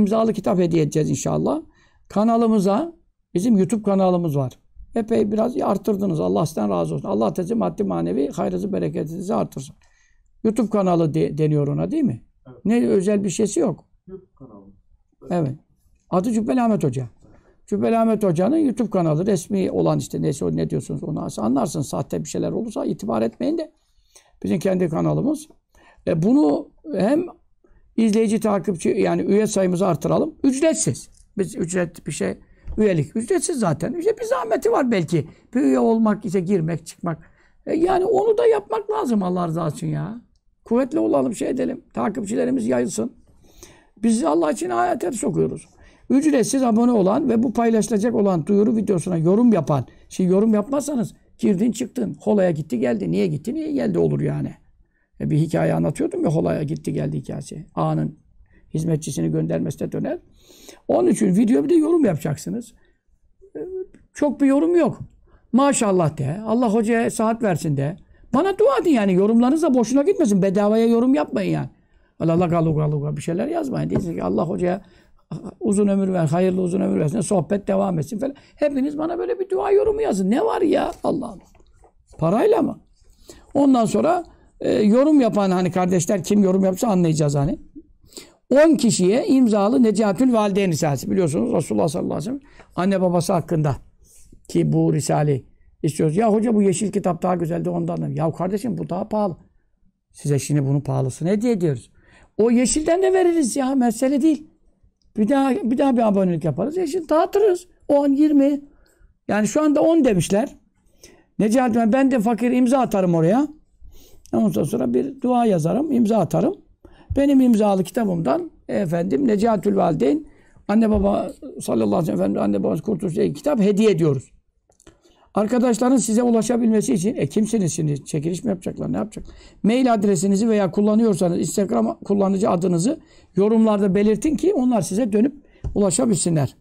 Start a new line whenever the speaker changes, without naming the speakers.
imzalı kitap hediye edeceğiz inşallah. Kanalımıza, bizim YouTube kanalımız var. Epey biraz arttırdınız. Allah sizden razı olsun. Allah tezi maddi manevi hayrınızı, bereketinizi artırsın. YouTube kanalı de, deniyor ona değil mi? Evet. Ne özel bir şeysi yok. YouTube kanalı. Evet. Adı Cübbeli Ahmet Hoca. Cübbeli Ahmet Hoca'nın YouTube kanalı resmi olan işte neyse o ne diyorsunuz onu anlarsın Sahte bir şeyler olursa itibar etmeyin de bizim kendi kanalımız. E bunu hem izleyici takipçi yani üye sayımızı artıralım. Ücretsiz. Biz ücret bir şey üyelik. Ücretsiz zaten. İşte bir zahmeti var belki. Bir üye olmak, işte girmek, çıkmak. E yani onu da yapmak lazım Allah razı olsun ya. Kuvvetli olalım, şey edelim. Takipçilerimiz yayılsın. Biz Allah için ayete sokuyoruz. Ücretsiz abone olan ve bu paylaşılacak olan duyuru videosuna yorum yapan. Şimdi şey yorum yapmazsanız girdin çıktın. kolaya gitti geldi. Niye gitti niye geldi olur yani. E, bir hikaye anlatıyordum ya holaya gitti geldi hikayesi. a'nın hizmetçisini göndermesi de döner. Onun için video bir de yorum yapacaksınız. E, çok bir yorum yok. Maşallah de. Allah hocaya saat versin de. Bana dua edin yani. yorumlarınızla boşuna gitmesin. Bedavaya yorum yapmayın yani. Allah galuga galuga bir şeyler yazmayın. Değilse ki Allah hocaya uzun ömür ver, hayırlı uzun ömür versin, sohbet devam etsin falan. Hepiniz bana böyle bir dua yorumu yazın. Ne var ya? Allah Allah. Parayla mı? Ondan sonra e, yorum yapan hani kardeşler kim yorum yapsa anlayacağız hani. 10 kişiye imzalı Necatül Valideyn Risalesi biliyorsunuz Resulullah sallallahu aleyhi ve sellem anne babası hakkında ki bu Risale'yi istiyoruz. Ya hoca bu yeşil kitap daha güzeldi ondan da. Ya kardeşim bu daha pahalı. Size şimdi bunun pahalısını hediye ediyoruz. O yeşilden de veririz ya mesele değil. Bir daha bir daha bir abonelik yaparız. Yeşil dağıtırız. 10 20 yani şu anda 10 demişler. Necati ben de fakir imza atarım oraya. Ondan sonra bir dua yazarım, imza atarım. Benim imzalı kitabımdan efendim Necatül Valideyn anne baba sallallahu aleyhi ve sellem anne babamız kurtuluş diye kitap hediye ediyoruz. Arkadaşların size ulaşabilmesi için e kimsiniz şimdi? Çekiliş mi yapacaklar? Ne yapacak? Mail adresinizi veya kullanıyorsanız Instagram kullanıcı adınızı yorumlarda belirtin ki onlar size dönüp ulaşabilsinler.